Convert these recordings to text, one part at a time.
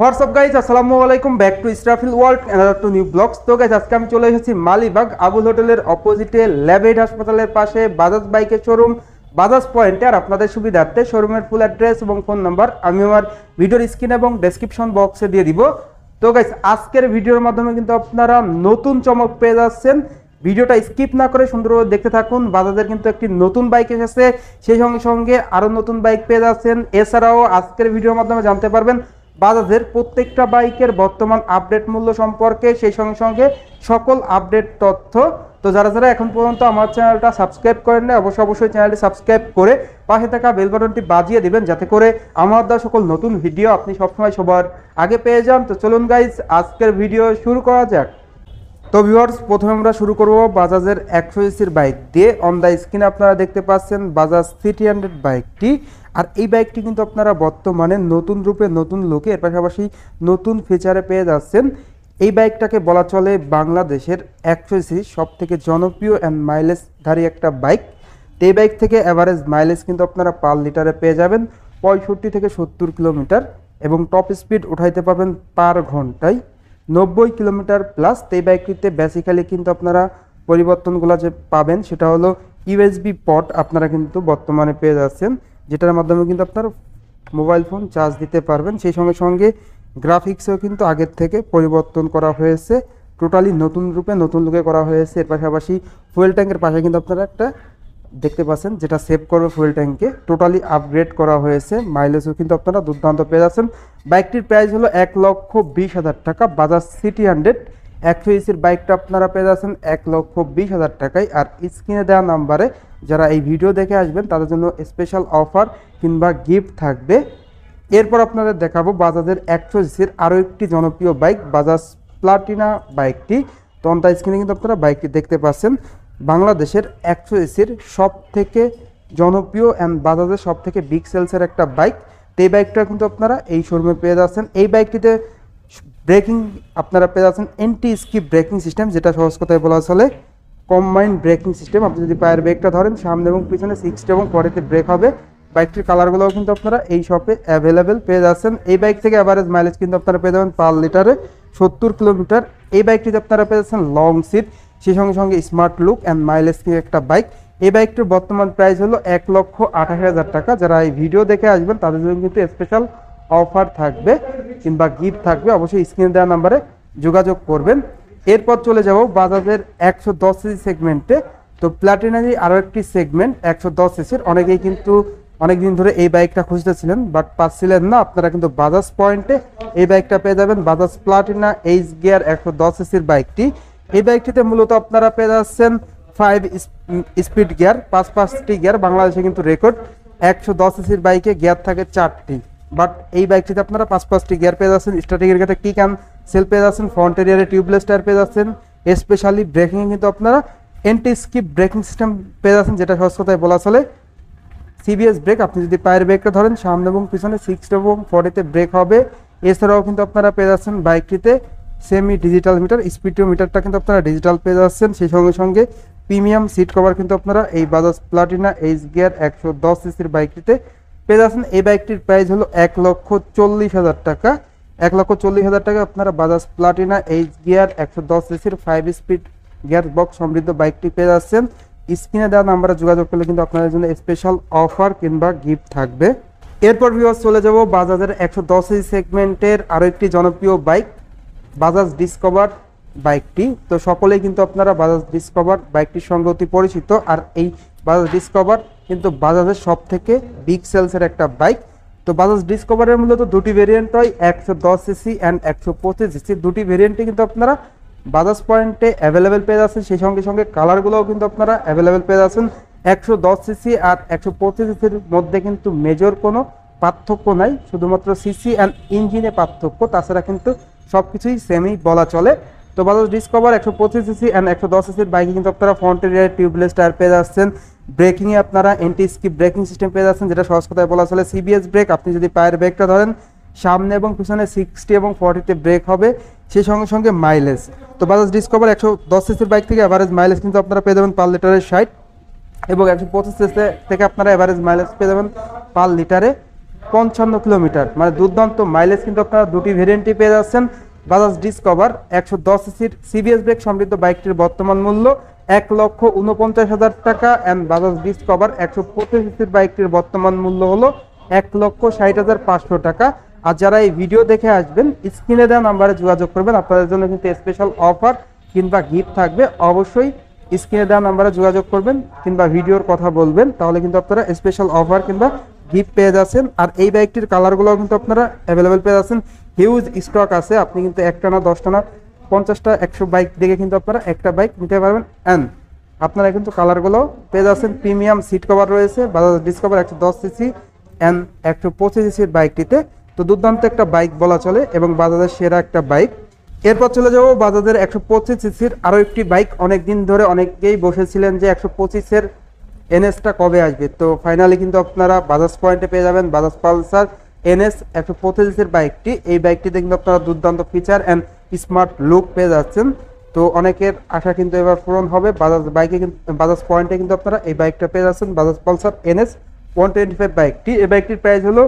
WhatsApp guys আসসালামু আলাইকুম back to Israfil world another to new blogs তো গাইজ আজকে আমি চলে এসেছি মালিবাগ আবুল হোটেলের অপোজিটে ল্যাবেড হাসপাতালের পাশে বাজাজ বাইকের শোরুম বাজাজ পয়েন্টে আর আপনাদের সুবিধার্থে শোরুমের ফুল অ্যাড্রেস এবং ফোন নাম্বার আমি আমার ভিডিওর স্ক্রিন এবং ডেসক্রিপশন বক্সে দিয়ে দিব তো গাইজ আজকের ভিডিওর মাধ্যমে কিন্তু আপনারা নতুন চমক পেয়ে যাচ্ছেন ভিডিওটা স্কিপ না করে সুন্দরভাবে দেখতে থাকুন বাজাজের কিন্তু একটি নতুন বাইক এসেছে সেই সঙ্গে সঙ্গে আরও নতুন বাইক পেয়ে যাচ্ছেন এছাড়াও আজকের ভিডিওর মাধ্যমে জানতে পারবেন বাজাজের প্রত্যেকটা বাইকের বর্তমান আপডেট মূল্য সম্পর্কে সেই সঙ্গে সঙ্গে সকল আপডেট তথ্য তো যারা যারা এখন পর্যন্ত আমার চ্যানেলটা সাবস্ক্রাইব করেন না অবশ্যই অবশ্যই চ্যানেলটি সাবস্ক্রাইব করে পাশে থাকা বেল বাটনটি বাজিয়ে দেবেন যাতে করে আমার দ্বারা সকল নতুন ভিডিও আপনি সবসময় সবার আগে পেয়ে যান তো চলুন গাইজ আজকের ভিডিও শুরু করা যাক তো ভিউয়ার্স প্রথমে আমরা শুরু করব বাজাজের একশো এসির বাইক দিয়ে অন দ্য স্ক্রিনে আপনারা দেখতে পাচ্ছেন বাজাজ সিটি হান্ড্রেড বাইকটি আর এই বাইকটি কিন্তু আপনারা বর্তমানে নতুন রূপে নতুন লোকে এর পাশাপাশি নতুন ফিচারে পেয়ে যাচ্ছেন এই বাইকটাকে বলা চলে বাংলাদেশের একশো এসি সব থেকে জনপ্রিয় অ্যান্ড মাইলেজধারী একটা বাইক তো এই বাইক থেকে অ্যাভারেজ মাইলেজ কিন্তু আপনারা পার লিটারে পেয়ে যাবেন পঁয়ষট্টি থেকে সত্তর কিলোমিটার এবং টপ স্পিড উঠাইতে পাবেন পার ঘন্টায় নব্বই কিলোমিটার প্লাস এই বাইকটিতে বেসিক্যালি কিন্তু আপনারা পরিবর্তনগুলো যে পাবেন সেটা হলো ইউএসবি পট আপনারা কিন্তু বর্তমানে পেয়ে যাচ্ছেন যেটার মাধ্যমে কিন্তু আপনার মোবাইল ফোন চার্জ দিতে পারবেন সেই সঙ্গে সঙ্গে গ্রাফিক্সও কিন্তু আগের থেকে পরিবর্তন করা হয়েছে টোটালি নতুন রূপে নতুন লুকে করা হয়েছে এর পাশাপাশি ফুয়েল ট্যাঙ্কের পাশে কিন্তু আপনারা একটা দেখতে পাচ্ছেন যেটা সেভ করবে ফুয়েল ট্যাঙ্কে টোটালি আপগ্রেড করা হয়েছে মাইলেজও কিন্তু আপনারা দুর্দান্ত পেয়ে যাচ্ছেন বাইকটির প্রাইস হলো এক লক্ষ বিশ হাজার টাকা বাজাজ সিটি হান্ড্রেড একশো ইসির বাইকটা আপনারা পেয়ে যাচ্ছেন এক লক্ষ বিশ হাজার টাকায় আর স্ক্রিনে দেওয়া নাম্বারে যারা এই ভিডিও দেখে আসবেন তাদের জন্য স্পেশাল অফার কিংবা গিফট থাকবে এরপর আপনাদের দেখাবো বাজাজের একশো ইসির আরও একটি জনপ্রিয় বাইক বাজাজ প্লাটিনা বাইকটি তন্তা স্ক্রিনে কিন্তু আপনারা বাইকটি দেখতে পাচ্ছেন বাংলাদেশের একশো এসির সব থেকে জনপ্রিয় অ্যান্ড বাজাজের সব থেকে বিগ সেলসের একটা বাইক তো এই বাইকটা কিন্তু আপনারা এই শোরুমে পেয়ে যাচ্ছেন এই বাইকটিতে ব্রেকিং আপনারা পেয়ে যাচ্ছেন এন্টি স্কিপ ব্রেকিং সিস্টেম যেটা সহজ কথায় বলা চলে কম্বাইন্ড ব্রেকিং সিস্টেম আপনি যদি পায়ের ব্রেকটা ধরেন সামনে এবং পিছনে সিক্সটি এবং পরেতে ব্রেক হবে বাইকটির কালারগুলোও কিন্তু আপনারা এই শপে অ্যাভেলেবেল পেয়ে যাচ্ছেন এই বাইক থেকে অ্যাভারেজ মাইলেজ কিন্তু আপনারা পেয়ে যাবেন পার লিটারে সত্তর কিলোমিটার এই বাইকটিতে আপনারা পেয়েছেন লং সিট সেই সঙ্গে সঙ্গে স্মার্ট লুক অ্যান্ড মাইলেজ একটা বাইক এই বাইকটির বর্তমান প্রাইস হলো এক লক্ষ আঠাশ হাজার টাকা যারা এই ভিডিও দেখে আসবেন তাদের জন্য কিন্তু স্পেশাল অফার থাকবে কিংবা গিফট থাকবে অবশ্যই স্ক্রিনে দেওয়া নাম্বারে যোগাযোগ করবেন এরপর চলে যাব বাজাজের একশো দশ সিসি সেগমেন্টে তো প্ল্যাটিনারি আরও একটি সেগমেন্ট একশো দশ সিসির অনেকেই কিন্তু অনেকদিন ধরে এই বাইকটা খুঁজতেছিলেন বাট পাচ্ছিলেন না আপনারা কিন্তু বাজাজ পয়েন্টে এই বাইকটা পেয়ে যাবেন বাজাজ প্লাটিনা এইচ গিয়ার একশো দশ এসির বাইকটি এই বাইকটিতে মূলত আপনারা পেয়ে যাচ্ছেন ফাইভ স্পিড গিয়ার পাঁচ পাঁচটি গিয়ার বাংলাদেশে কিন্তু রেকর্ড একশো দশ এসির বাইকে গিয়ার থাকে চারটি বাট এই বাইকটিতে আপনারা পাঁচ পাঁচটি গিয়ার পেয়ে যাচ্ছেন স্টার্টিংয়ের কাছে কি অ্যান্ড সেল পেয়ে যাচ্ছেন ফ্রন্ট এরিয়ারে টিউবলেস টায়ার পেয়ে যাচ্ছেন স্পেশালি ব্রেকিং কিন্তু আপনারা এন্টি স্কিপ ব্রেকিং সিস্টেম পেয়ে যাচ্ছেন যেটা সহজ কথায় বলা চলে সিবিএস ব্রেক আপনি যদি পায়ের ব্রেকটা ধরেন সামনে এবং পিছনে সিক্স এবং ফোরেতে ব্রেক হবে এছাড়াও কিন্তু আপনারা পেয়ে যাচ্ছেন বাইকটিতে সেমি ডিজিটাল মিটার স্পিডিও মিটারটা কিন্তু আপনারা ডিজিটাল পেয়ে যাচ্ছেন সেই সঙ্গে সঙ্গে প্রিমিয়াম সিট কভার কিন্তু আপনারা এই বাজাজ প্লাটিনা এইচ গিয়ার একশো দশ সিসির বাইকটিতে পেয়ে যাচ্ছেন এই বাইকটির প্রাইস হলো এক লক্ষ চল্লিশ হাজার টাকা এক লক্ষ চল্লিশ হাজার টাকা আপনারা বাজাজ প্লাটিনা এইচ গিয়ার একশো দশ সিসির ফাইভ স্পিড গিয়ার বক্স সমৃদ্ধ বাইকটি পেয়ে যাচ্ছেন স্ক্রিনে দেওয়া নাম্বারে যোগাযোগ করলে কিন্তু আপনাদের জন্য স্পেশাল অফার কিংবা গিফট থাকবে এরপর ভিউয়ার্স চলে যাব বাজাজের একশো দশ সেগমেন্টের আরও একটি জনপ্রিয় বাইক বাজাজ ডিসকভার বাইকটি তো সকলেই কিন্তু আপনারা বাজাজ ডিসকভার বাইকটির সঙ্গে অতি পরিচিত আর এই বাজাজ ডিসকভার কিন্তু বাজাজের সব থেকে বিগ সেলসের একটা বাইক তো বাজাজ ডিসকভারের মূলত দুটি ভেরিয়েন্ট হয় একশো দশ সিসি অ্যান্ড একশো পঁচিশ সিসি দুটি ভেরিয়েন্টই কিন্তু আপনারা বাজাজ পয়েন্টে অ্যাভেলেবেল পেয়ে যাচ্ছেন সেই সঙ্গে সঙ্গে কালারগুলোও কিন্তু আপনারা অ্যাভেলেবেল পেয়ে যাচ্ছেন একশো দশ সিসি আর একশো পঁচিশ সিসির মধ্যে কিন্তু মেজর কোনো পার্থক্য নাই শুধুমাত্র সিসি অ্যান্ড ইঞ্জিনে পার্থক্য তাছাড়া কিন্তু সব কিছুই সেমই বলা চলে তো বাজাজ ডিসকভার একশো পঁচিশ সিসি অ্যান্ড একশো দশ সিসির বাইকে কিন্তু আপনারা ফ্রন্ট এরিয়ার টিউবলেস টায়ার পেয়ে যাচ্ছেন ব্রেকিংয়ে আপনারা এন্টি স্কিপ ব্রেকিং সিস্টেম পেয়ে যাচ্ছেন যেটা সহজ কথায় বলা চলে সিবিএস ব্রেক আপনি যদি পায়ের ব্রেকটা ধরেন সামনে এবং পিছনে সিক্সটি এবং ফর্টিতে ব্রেক হবে সেই সঙ্গে সঙ্গে মাইলেজ তো বাজাজ ডিসকভার একশো দশ সিসির বাইক থেকে অ্যাভারেজ মাইলেজ কিন্তু আপনারা পেয়ে যাবেন পার লিটারে ষাট এবং একশো পঁচিশ সিসি থেকে আপনারা অ্যাভারেজ মাইলেজ পেয়ে যাবেন পার লিটারে পঞ্চান্ন কিলোমিটার মানে দুর্দান্ত মাইলেজ কিন্তু আপনারা দুটি ভেরিয়েন্টই পেয়ে যাচ্ছেন বাজাজ ডিসকভার একশো দশ সিসির সিবিএস ব্রেক সমৃদ্ধ বাইকটির বর্তমান মূল্য এক লক্ষ উনপঞ্চাশ হাজার টাকা অ্যান্ড বাজাজ ডিসকভার একশো পঁচিশ সিসির বাইকটির বর্তমান মূল্য হলো এক লক্ষ ষাট হাজার পাঁচশো টাকা আর যারা এই ভিডিও দেখে আসবেন স্ক্রিনে দেওয়া নাম্বারে যোগাযোগ করবেন আপনাদের জন্য কিন্তু স্পেশাল অফার কিংবা গিফট থাকবে অবশ্যই স্ক্রিনে দেওয়া নাম্বারে যোগাযোগ করবেন কিংবা ভিডিওর কথা বলবেন তাহলে কিন্তু আপনারা স্পেশাল অফার কিংবা গিফট পেয়ে যাচ্ছেন আর এই বাইকটির কালারগুলোও কিন্তু আপনারা অ্যাভেলেবেল পেয়ে যাচ্ছেন হিউজ স্টক আছে আপনি কিন্তু একটা না দশটা না পঞ্চাশটা একশো বাইক দেখে কিন্তু আপনারা একটা বাইক নিতে পারবেন অ্যান্ড আপনারা কিন্তু কালারগুলো পেয়ে যাচ্ছেন প্রিমিয়াম সিট কভার রয়েছে বাজাজ ডিসকভার একশো দশ সিসি অ্যান্ড একশো পঁচিশ সিসির বাইকটিতে তো দুর্দান্ত একটা বাইক বলা চলে এবং বাজাজের সেরা একটা বাইক এরপর চলে যাবো বাজাজের একশো পঁচিশ সিসির আরও একটি বাইক অনেক দিন ধরে অনেকেই বসেছিলেন যে একশো পঁচিশের এনএসটা কবে আসবে তো ফাইনালি কিন্তু আপনারা বাজাজ পয়েন্টে পেয়ে যাবেন বাজাজ পালসার এনএস একশো পঁচিশের বাইকটি এই বাইকটিতে কিন্তু আপনারা দুর্দান্ত ফিচার অ্যান্ড স্মার্ট লুক পেয়ে যাচ্ছেন তো অনেকের আশা কিন্তু এবার পূরণ হবে বাজাজ বাইকে কিন্তু বাজাজ পয়েন্টে কিন্তু আপনারা এই বাইকটা পেয়ে যাচ্ছেন Bajaj Pulsar NS one twenty five বাইকটি এই বাইকটির প্রাইস হলো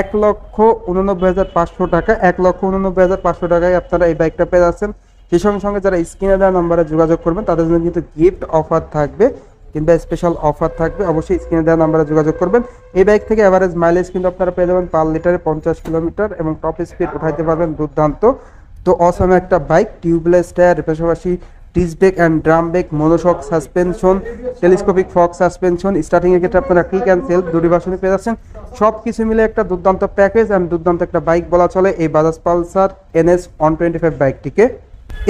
এক লক্ষ উননব্বই হাজার পাঁচশো টাকা এক লক্ষ উননব্বই হাজার পাঁচশো টাকায় আপনারা এই বাইকটা পেয়ে যাচ্ছেন সেই সঙ্গে সঙ্গে যারা স্ক্রিনে দেওয়া নাম্বারে যোগাযোগ করবেন তাদের জন্য কিন্তু গিফট অফার থাকবে কিংবা স্পেশাল অফার থাকবে অবশ্যই স্ক্রিনে দেওয়া নাম্বারে যোগাযোগ করবেন এই বাইক থেকে অ্যাভারেজ মাইলেজ কিন্তু আপনারা পেয়ে যাবেন পার লিটারে পঞ্চাশ কিলোমিটার এবং টপ স্পিড উঠাইতে পারবেন দুর্দান্ত তো অসম একটা বাইক টিউবলেস টায়ার পাশাপাশি brake and drum brake monoshock suspension telescopic fork suspension স্টার্টিংয়ের ক্ষেত্রে আপনারা ক্লিক অ্যান্ড সেলফ দুটি ভাষণে পেয়ে যাচ্ছেন সব কিছু মিলে একটা দুর্দান্ত প্যাকেজ অ্যান্ড দুর্দান্ত একটা বাইক বলা চলে এই Bajaj Pulsar NS one twenty five বাইকটিকে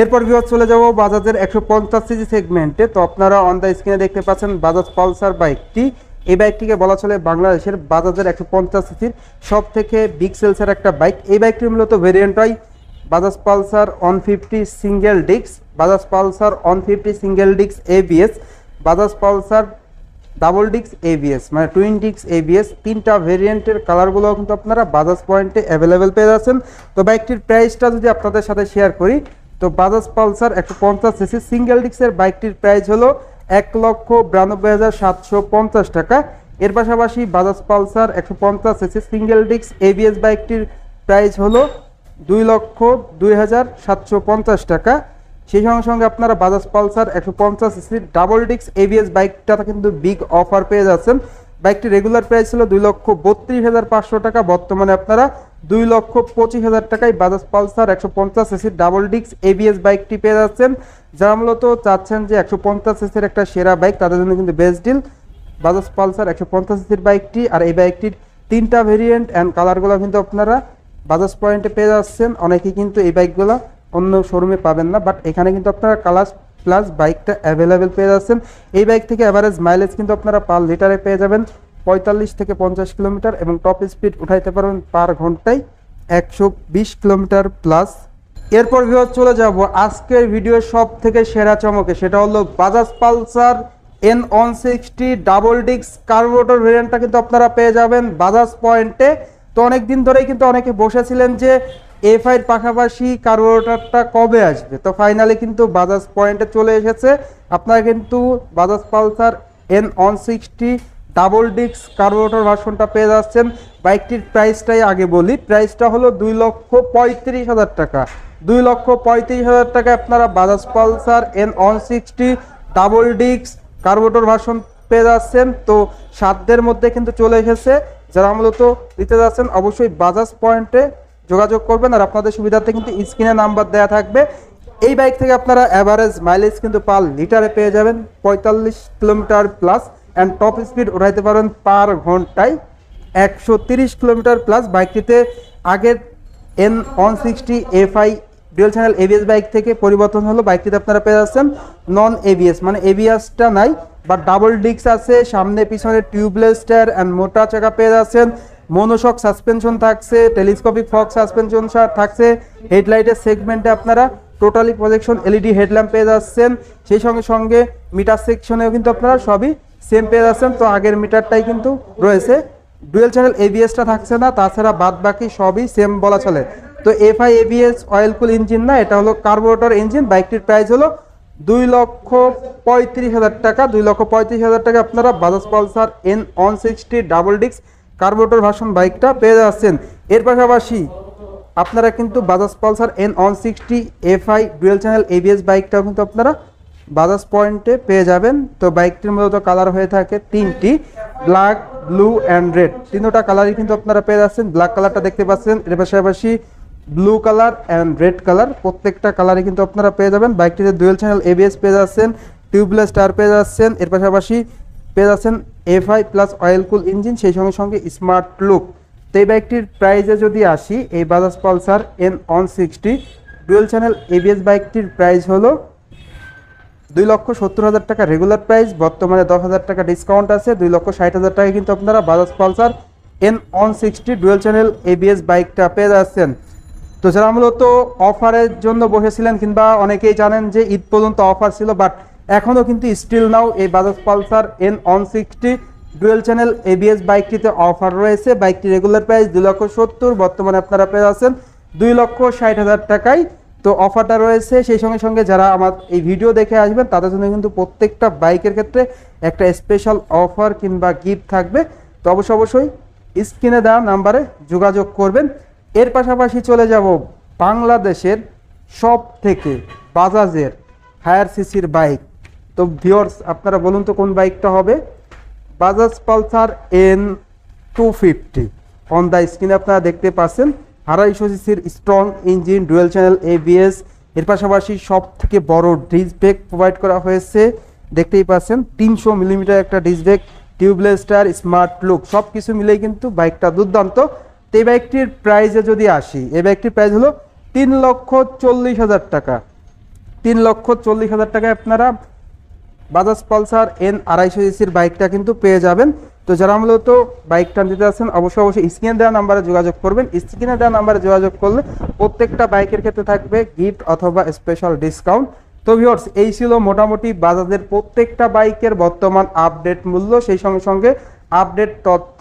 এরপর বিভাগ চলে যাবো বাজাজের একশো পঞ্চাশ সিজি সেগমেন্টে তো আপনারা অন দ্য স্ক্রিনে দেখতে পাচ্ছেন বাজাজ পালসার বাইকটি এই বাইকটিকে বলা চলে বাংলাদেশের বাজাজের একশো পঞ্চাশ সিসির সব থেকে বিগ সেলসের একটা বাইক এই বাইকটির মূলত ভেরিয়েন্ট হয় Bajaj Pulsar one fifty single disc Bajaj Pulsar one fifty single ডিক্স ABS Bajaj Pulsar double disc ABS মানে টুইন ডিস্ক এবিএস তিনটা ভেরিয়েন্টের কালারগুলো কিন্তু আপনারা বাজাজ পয়েন্টে অ্যাভেলেবেল পেয়ে যাচ্ছেন তো বাইকটির প্রাইসটা যদি আপনাদের সাথে শেয়ার করি তো বাজাজ পালসার একশো পঞ্চাশ সিসি সিঙ্গেল ডিক্সের বাইকটির প্রাইস হলো এক লক্ষ বিরানব্বই হাজার সাতশো পঞ্চাশ টাকা এর পাশাপাশি বাজাজ পালসার একশো পঞ্চাশ সিসি সিঙ্গেল ডিস্ক এবিএস বাইকটির প্রাইস হলো দুই লক্ষ দুই হাজার সাতশো পঞ্চাশ টাকা সেই সঙ্গে সঙ্গে আপনারা বাজাজ পালসার একশো পঞ্চাশ সিসির ডাবল ডিক্স এবিএস বাইকটা কিন্তু বিগ অফার পেয়ে যাচ্ছেন বাইকটি রেগুলার প্রাইস ছিল দুই লক্ষ বত্রিশ হাজার পাঁচশো টাকা বর্তমানে আপনারা দুই লক্ষ পঁচিশ হাজার টাকায় বাজাজ পালসার একশো পঞ্চাশ এসির ডাবল ডিক্স এবিএস বাইকটি পেয়ে যাচ্ছেন যারা মূলত চাচ্ছেন যে একশো পঞ্চাশ এসির একটা সেরা বাইক তাদের জন্য কিন্তু বেস্ট ডিল বাজাজ পালসার একশো পঞ্চাশ এসির বাইকটি আর এই বাইকটির তিনটা ভেরিয়েন্ট অ্যান্ড কালারগুলো কিন্তু আপনারা বাজাজ পয়েন্টে পেয়ে যাচ্ছেন অনেকেই কিন্তু এই বাইকগুলো অন্য শোরুমে পাবেন না বাট এখানে কিন্তু আপনারা কালার প্লাস বাইকটা অ্যাভেলেবেল পেয়ে যাচ্ছেন এই বাইক থেকে অ্যাভারেজ মাইলেজ কিন্তু আপনারা পার লিটারে পেয়ে যাবেন পঁয়তাল্লিশ থেকে পঞ্চাশ কিলোমিটার এবং টপ স্পিড উঠাইতে পারবেন পার ঘন্টায় একশো বিশ কিলোমিটার প্লাস এরপর বিভাগ চলে যাব আজকের ভিডিও সব থেকে সেরা চমকে সেটা হলো Bajaj Pulsar N one sixty double ডিক্স কার্বোটার ভেরিয়েন্টটা কিন্তু আপনারা পেয়ে যাবেন বাজাজ পয়েন্টে তো অনেক দিন ধরেই কিন্তু অনেকে বসেছিলেন যে এফ আইয়ের পাশাপাশি কারোটারটা কবে আসবে তো ফাইনালি কিন্তু বাজাজ পয়েন্টে চলে এসেছে আপনারা কিন্তু Bajaj Pulsar N one sixty double disc carburettor ভার্সনটা পেয়ে যাচ্ছেন বাইকটির প্রাইসটাই আগে বলি প্রাইসটা হলো দুই লক্ষ পঁয়ত্রিশ হাজার টাকা দুই লক্ষ পঁয়ত্রিশ হাজার টাকা আপনারা Bajaj Pulsar N one sixty double disc carburettor version পেয়ে যাচ্ছেন তো সাধ্যের মধ্যে কিন্তু চলে এসেছে যারা মূলত দিতে যাচ্ছেন অবশ্যই বাজাজ পয়েন্টে যোগাযোগ করবেন আর আপনাদের সুবিধার্থে কিন্তু স্ক্রিনে নাম্বার দেওয়া থাকবে এই বাইক থেকে আপনারা অ্যাভারেজ মাইলেজ কিন্তু পার লিটারে পেয়ে যাবেন পঁয়তাল্লিশ kilometre plus and top speed ওড়াইতে পারেন পার ঘন্টায় একশো তিরিশ কিলোমিটার প্লাস বাইকটিতে আগের N one sixty FI dual channel ABS bike থেকে পরিবর্তন হলো বাইকটিতে আপনারা পেয়ে যাচ্ছেন নন এবিএস মানে এবিএসটা নাই বা ডাবল ডিস্ক আছে সামনে পিছনে টিউবলেস টায়ার অ্যান্ড মোটা চাকা পেয়ে যাচ্ছেন মনোশক সাসপেনশন থাকছে টেলিস্কোপিক ফক সাসপেনশন থাকছে হেডলাইটের সেগমেন্টে আপনারা টোটালি প্রজেকশন এলইডি হেডল্যাম্প পেয়ে যাচ্ছেন সেই সঙ্গে সঙ্গে মিটার সেকশনেও কিন্তু আপনারা সবই সেম পেয়ে যাচ্ছেন তো আগের মিটারটাই কিন্তু রয়েছে ডুয়েল চ্যানেল এবিএসটা থাকছে না তাছাড়া বাদ বাকি সবই সেম বলা চলে তো FI ABS oil cool engine না এটা হলো কার্বোরেটর ইঞ্জিন বাইকটির প্রাইস হলো দুই লক্ষ পঁয়ত্রিশ হাজার টাকা দুই লক্ষ পঁয়ত্রিশ হাজার টাকা আপনারা Bajaj Pulsar N one sixty double ডিক্স কার্বোটার ভার্সন বাইকটা পেয়ে যাচ্ছেন এর পাশাপাশি আপনারা কিন্তু Bajaj Pulsar N one sixty FI dual channel ABS বাইকটাও কিন্তু আপনারা বাজাজ পয়েন্টে পেয়ে যাবেন তো বাইকটির তো কালার হয়ে থাকে তিনটি ব্ল্যাক ব্লু অ্যান্ড রেড তিনটা কালারই কিন্তু আপনারা পেয়ে যাচ্ছেন ব্ল্যাক কালারটা দেখতে পাচ্ছেন এর পাশাপাশি blue colour and red colour প্রত্যেকটা কালারে কিন্তু আপনারা পেয়ে যাবেন বাইকটিতে ডুয়েল চ্যানেল এবিএস পেয়ে যাচ্ছেন টিউবলেস টার পেয়ে যাচ্ছেন এর পাশাপাশি পেয়ে যাচ্ছেন FI plus oil cool engine সেই সঙ্গে সঙ্গে স্মার্ট লুক তো এই বাইকটির প্রাইজে যদি আসি এই Bajaj Pulsar N one sixty dual channel ABS বাইকটির প্রাইস হলো দুই লক্ষ সত্তর হাজার টাকা রেগুলার প্রাইস বর্তমানে দশ হাজার টাকা ডিসকাউন্ট আছে দুই লক্ষ ষাট হাজার টাকা কিন্তু আপনারা Bajaj Pulsar N one sixty dual channel ABS বাইকটা পেয়ে যাচ্ছেন তো যারা মূলত অফারের জন্য বসেছিলেন কিংবা অনেকেই জানেন যে ঈদ পর্যন্ত অফার ছিল বাট এখনও কিন্তু স্টিল নাও এই Bajaj Pulsar N one sixty dual channel ABS বাইকটিতে অফার রয়েছে বাইকটি রেগুলার প্রাইস দুই লক্ষ সত্তর বর্তমানে আপনারা পেয়ে আছেন দুই লক্ষ ষাট হাজার টাকায় তো অফারটা রয়েছে সেই সঙ্গে সঙ্গে যারা আমার এই ভিডিও দেখে আসবেন তাদের জন্য কিন্তু প্রত্যেকটা বাইকের ক্ষেত্রে একটা স্পেশাল অফার কিংবা গিফট থাকবে তো অবশ্য অবশ্যই স্ক্রিনে দেওয়া নাম্বারে যোগাযোগ করবেন এর পাশাপাশি চলে যাব বাংলাদেশের সব থেকে বাজাজের হায়ার সিসির বাইক তো ভিওর্স আপনারা বলুন তো কোন বাইকটা হবে Bajaj Pulsar N two fifty on the স্ক্রিনে আপনারা দেখতে পাচ্ছেন আড়াইশো সিসির strong engine dual channel ABS এর পাশাপাশি সব থেকে বড় ডিস ব্রেক প্রোভাইড করা হয়েছে দেখতেই পাচ্ছেন তিনশো মিলিমিটার একটা disc brake tubeless smart look সব কিছু মিলেই কিন্তু বাইকটা দুর্দান্ত তো এই বাইকটির প্রাইজে যদি আসি এই বাইকটির প্রাইস হলো তিন লক্ষ চল্লিশ হাজার টাকা তিন লক্ষ চল্লিশ হাজার টাকায় আপনারা বাজাজ পালসার এন আড়াইশো এসির বাইকটা কিন্তু পেয়ে যাবেন তো যারা মূলত বাইকটা নিতে আসেন অবশ্যই অবশ্যই স্ক্রিনে দেওয়া নাম্বারে যোগাযোগ করবেন স্ক্রিনে দেওয়া নাম্বারে যোগাযোগ করলে প্রত্যেকটা বাইকের ক্ষেত্রে থাকবে গিফট অথবা স্পেশাল ডিসকাউন্ট তো ভিওর্স এই ছিল মোটামুটি বাজাজের প্রত্যেকটা বাইকের বর্তমান আপডেট মূল্য সেই সঙ্গে সঙ্গে আপডেট তথ্য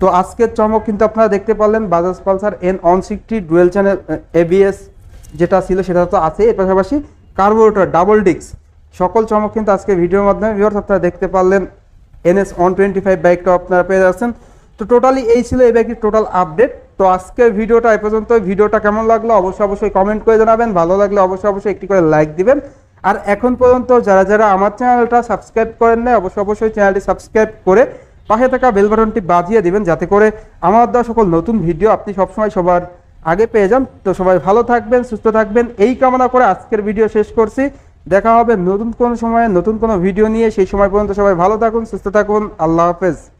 তো আজকের চমক কিন্তু আপনারা দেখতে পারলেন Bajaj Pulsar N one sixty dual channel ABS যেটা ছিল সেটা তো আছে এর পাশাপাশি কার্বোরেটর ডাবল ডিক্স সকল চমক কিন্তু আজকে ভিডিওর মাধ্যমে আপনারা দেখতে পারলেন এনএস ওয়ান টোয়েন্টি ফাইভ বাইকটাও আপনারা পেয়ে যাচ্ছেন তো টোটালি এই ছিল এই বাইকটির টোটাল আপডেট তো আজকের ভিডিওটা এ পর্যন্ত ভিডিওটা কেমন লাগলো অবশ্যই অবশ্যই কমেন্ট করে জানাবেন ভালো লাগলে অবশ্যই অবশ্যই একটি করে লাইক দিবেন আর এখন পর্যন্ত যারা যারা আমার চ্যানেলটা সাবস্ক্রাইব করেন না অবশ্যই অবশ্যই চ্যানেলটি সাবস্ক্রাইব করে পাশে থাকা বেল বাজিয়ে দেবেন যাতে করে আমার দেওয়া সকল নতুন ভিডিও আপনি সবসময় সবার আগে পেয়ে যান তো সবাই ভালো থাকবেন সুস্থ থাকবেন এই কামনা করে আজকের ভিডিও শেষ করছি দেখা হবে নতুন কোনো সময়ে নতুন কোনো ভিডিও নিয়ে সেই সময় পর্যন্ত সবাই ভালো থাকুন সুস্থ থাকুন আল্লাহ হাফেজ